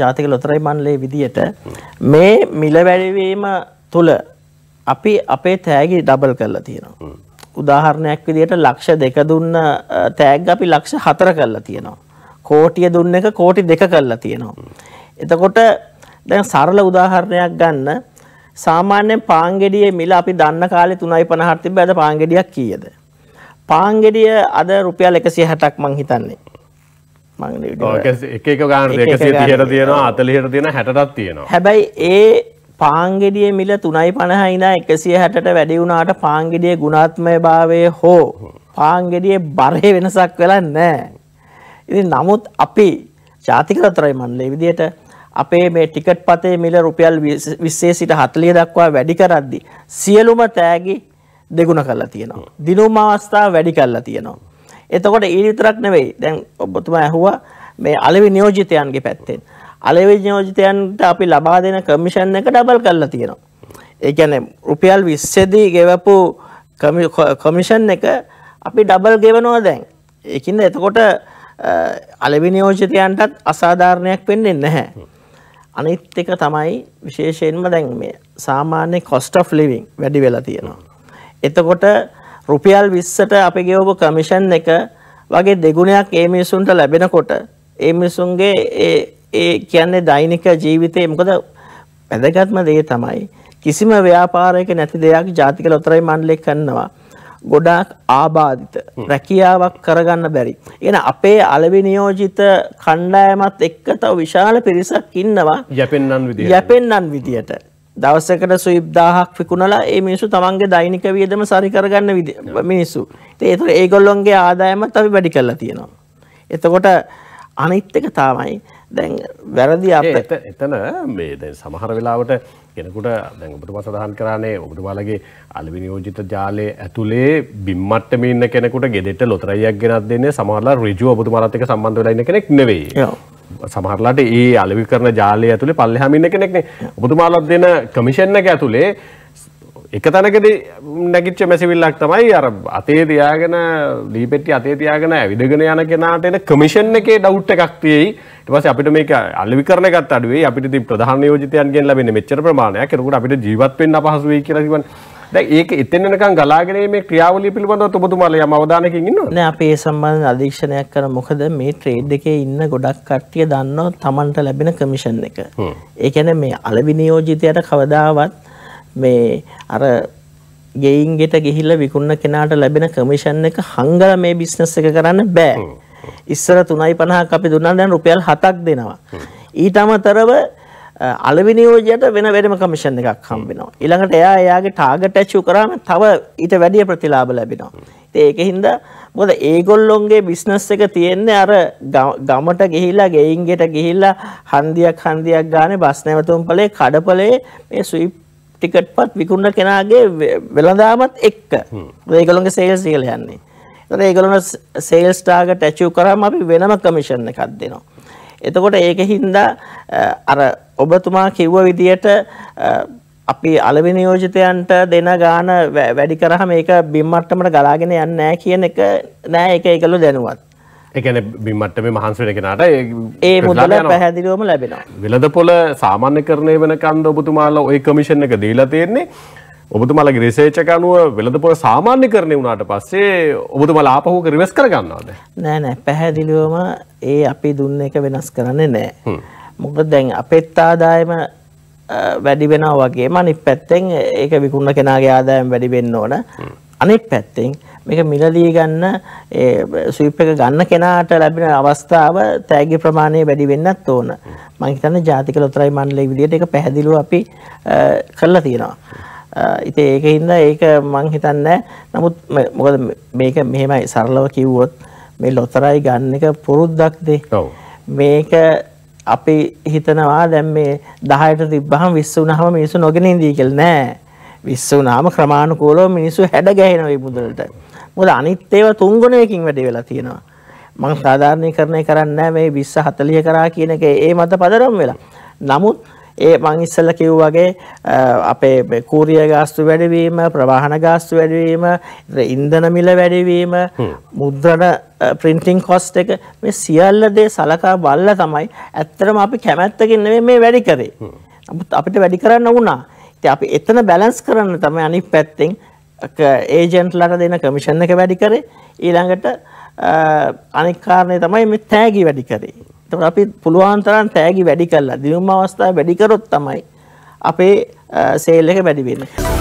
ජාතික ලොතරැයි මණ්ඩලයේ විදියට මේ මිල වැඩිවීම තුල අපි අපේ තෑගි ඩබල් කරලා තියෙනවා. උදාහරණයක් විදිහට ලක්ෂ දෙක දුන්න තෑග්ග අපි ලක්ෂ හතර කරලා තියෙනවා. කෝටිය දුන්න එක කෝටි දෙක කරලා තියෙනවා. එතකොට දැන් සරල උදාහරණයක් ගන්න සාමාන්‍යයෙන් පාන්ගෙඩියේ මිල අපි දන්න කාලේ 3.50ක් තිබ්බ. අද පාන්ගෙඩියක් කීයද? පාන්ගෙඩිය අද රුපියල් 160ක් මං හිතන්නේ. එක ගාන එකසි තියට තියෙනවා අතලිහිට තියෙන හැටත් තියෙනවා හැබැයි ඒ පාංගෙඩිය මිල තුනයි පණහයිනා එකසිය හැටට වැඩි වුණාට පාංගෙඩිය ගුණාත්මය භාවය හෝ පාංගෙඩිය බරය වෙනසක් වෙලා නෑ. ඉති නමුත් අපි ජාතිකරතරයි මන්ලේ විදියට අපේ මේ ටිකට් පතේ මිල රුපියල් විස්සේ සිට හතලිය දක්වා වැඩි කරද්දි. සියලුම තෑගි දෙගුණ කරලා තියෙනවා. දිනුම් අවස්ථා වැඩි කරලා තියෙනවා. එතකොට ඒ විතරක් නෙවෙයි. දැන් ඔබතුමා ඇහුවා මේ අලෙවි නියෝජිතයන්ගේ පැත්තෙන්. අලෙවි නියෝජිතයන්ට අපි ලබා දෙන කමිෂන් එක ඩබල් කරලා තියෙනවා. ඒ කියන්නේ රුපියල් 20 දී ගෙවපු කමිෂන් එක අපි ඩබල් ගෙවනවා දැන්. ඒකින්ද එතකොට අලෙවි නියෝජිතයන්ටත් අසාධාරණයක් වෙන්නේ නැහැ. අනිත් එක තමයි විශේෂයෙන්ම දැන් මේ සාමාන්‍ය cost of living වැඩි වෙලා තියෙනවා. එතකොට රුපියල් 20ට අපි ගෙවපු කමිෂන් එක වගේ දෙගුණයක් ඒ මිනිසුන්ට ලැබෙනකොට ඒ මිනිසුන්ගේ ඒ ඒ කියන්නේ දෛනික ජීවිතේ මොකද වැදගත්ම දේ තමයි කිසිම ව්‍යාපාරයක නැති දෙයක් ජාතික ලොතරැයි මණ්ඩලය කරනවා. ගොඩාක් ආබාධිත රැකියාවක් කරගන්න බැරි. එන අපේ අලවි නියෝජිත කණ්ඩායමත් එක්ක තව විශාල පිරිසක් ඉන්නවා යැපෙන්නන් විදියට. යැපෙන්නන් විදියට. දවසකට සුයිප් 1000ක් විකුණලා ඒ මිනිස්සු තමන්ගේ දෛනික වියදම සරි කරගන්න මිනිස්සු. ඉතින් ඒතර ඒගොල්ලොන්ගේ ආදායමත් අපි වැඩි කරලා තියෙනවා. එතකොට අනිත් එක තමයි දැන් වැරදි අප එතන මේ දැන් සමහර වෙලාවට කෙනෙකුට දැන් ඔබතුමා සඳහන් කරන්නේ ඔබතුමාලගේ අලවි නියෝජිත ජාලය ඇතුලේ බිම් මට්ටමේ ඉන්න කෙනෙකුට ගෙදෙට්ට ලොතරැයියක් ගෙනත් දෙන්නේ සමහරලා ඍජු ඔබතුමාලත් එක්ක සම්බන්ධ වෙලා ඉන්න කෙනෙක් නෙවෙයි. සමහරලාට ඒ අලවි කරන ජාලය ඇතුළේ පල්ලෙහාමින්න කෙනෙක්නේ ඔබතුමාලත් දෙන කමිෂන් එක ඇතුළේ එක තැනකදී නැගිච්ච මැසිවිල්ලක් තමයි අර අතේ තියාගෙන දීපෙට්ටි අතේ තියාගෙන ඇවිදගෙන යන කෙනාට එන කමිෂන් එකේ ඩවුට් එකක් තියෙයි ඊට පස්සේ අපිට මේක අලෙවි කරන එකත් අඩුවේ අපිට ඉතින් ප්‍රධාන නියෝජිතයන්ගෙන් ලැබෙන මෙච්චර ප්‍රමාණයක් එතකොට අපිට ජීවත් වෙන්න අපහසු වෙයි කියලා කිව්වනේ දැන් ඒක එතෙන් එනකන් ගලාගෙන මේ ක්‍රියාවලිය පිළිබඳව ඔබතුමාලා යම් අවධානයකින් ඉන්නවද? නෑ අපි ඒ සම්බන්ධ අධීක්ෂණයක් කරන මොකද මේ ට්‍රේඩ් එකේ ඉන්න ගොඩක් කට්ටිය දන්නවා Tamanට ලැබෙන කමිෂන් එක. ඒ කියන්නේ මේ අලවි නියෝජිතයාට කවදාවත් මේ අර ගෙයින් ගෙට ගිහිල්ල විකුණන කෙනාට ලැබෙන කමිෂන් එක හංගල මේ බිස්නස් එක කරන්න බෑ. ඉස්සර 3.50ක් අපි දුන්නා දැන් රුපියල් 7ක් දෙනවා. ඊට අමතරව අලවිනියෝජයට වෙන වැඩම කමිෂන් එකක් හම්බෙනවා. ඊළඟට එයා එයාගේ ටාගට් ඇචීව් කරාම තව ඊට වැඩිය ප්‍රතිලාභ ලැබෙනවා. ඉතින් ඒකෙන්ද මොකද ඒගොල්ලොන්ගේ බිස්නස් එක තියෙන්නේ අර ගමට ගිහිල්ලා ගෙයින් ගෙට ගිහිල්ලා හන්දියක් හන්දියක් ගානේ බස් නැවතුම් පොලේ කඩපොලේ මේ ස්විප් ටිකට්පත් විකුණන කෙනාගේ වෙළඳාමත් එක්ක. ඒගොල්ලොන්ගේ සේල්ස් ඉහළ යන්නේ. ඒතර ඒගොල්ලොන්ගේ සේල්ස් ටාගට් ඇචීව් කරාම අපි වෙනම කමිෂන් එකක් දෙනවා. එතකොට ඒක හින්දා අර ඔබතුමා කිව්ව විදියට අපි අලවි නියෝජිතයන්ට දෙන ගාන වැඩි කරහම ඒක බිම් මට්ටමට ගලාගෙන යන්නේ නැහැ කියන එක නෑ ඒක ඒගොල්ලෝ දැනුවත්. එකන බිමට මහන්ස වෙනකෙනට ඒ මුදල පැහැදිලුවම ලැබෙන. වෙලද පොල සාමාන්‍ය කරණය වෙන කන්ද ඔබතුමාල ඔය කමිෂණ එක දීලා තියෙන්නේ ඔබතුමාලගේ රිසේචක අනුව වෙළඳපොළ සාමාන්‍ය කරණය වුණාට පස්සේ ඔබතුමාලා ආපහුක රිවර්ස් කරගන්නවද? නෑ නෑ පැහැදිලිවම ඒ අපි දුන්න එක වෙනස් කරන්නේ නෑ. මොකද දැන් අපෙත් ආදායම වැඩි වෙනවා වගේම අනිත් පැත්තෙන් ඒක විකුණන කෙනාගේ ආදායම වැඩි වෙන්න ඕන. අනිත් පැත්තෙන් මේක මිලදී ගන්න ස්විප් එක ගන්න කෙනාට ලැබෙන අවස්ථාව තෑගි ප්‍රමාණය වැඩි වෙන්නත් ඕන. මම හිතන්නේ ජාතික ලොතරැයි මණ්ඩලයේ විදිහට ඒක පැහැදිලිව අපි කරලා තියෙනවා. ඉතින් ඒක හින්දා ඒක මං හිතන්නේ නමුත් මොකද මේක මෙහෙමයි සරලව කිව්වොත් මේ ලොතරයි ගන්න එක පුරුද්දක් දේ. මේක අපි හිතනවා දැන් මේ 10ට තිබ්බහම 20 වුණාම මිනිස්සු නොගෙන ඉඳී කියලා නෑ. 20 වුණාම ක්‍රමානුකූලව මිනිස්සු හැඩ ගැහෙනවා මේ මුදලට. මොකද අනිත් ඒවා තුන්ගුණයකින් වැඩි වෙලා තියෙනවා. මං සාධාරණීකරණය කරන්නේ මේ 20 40 කරා කියන එක ඒ මත පදරම් වෙලා. නමුත් ඒ මං ඉස්සෙල්ලා කිව්වාගේ අපේ කූරිය ගාස්තු වැඩිවීම, ප්‍රවාහන ගාස්තු වැඩිවීම, ඉන්ධන මිල වැඩිවීම, මුද්‍රණ printing cost එක මේ සියල්ල දේ සලකා බලලා තමයි ඇත්තටම අපි කැමැත්තකින් නෙමෙයි මේ වැඩි කරේ. අපිට වැඩි කරන්න වුණා. ඉතින් අපි එතන බැලන්ස් කරන්න තමයි අනිත් පැත්තෙන් ඒජන්ට්ලට දෙන කමිෂන් එක වැඩි කරේ. ඊළඟට අනික් කාරණේ තමයි මේ තෑගි වැඩි කරේ. එතකොට අපි පුළුවන් තරම් තෑගි වැඩි කළා. දිනුම් අවස්ථාව වැඩි කරොත් තමයි අපේ සේල් එක වැඩි වෙන්නේ.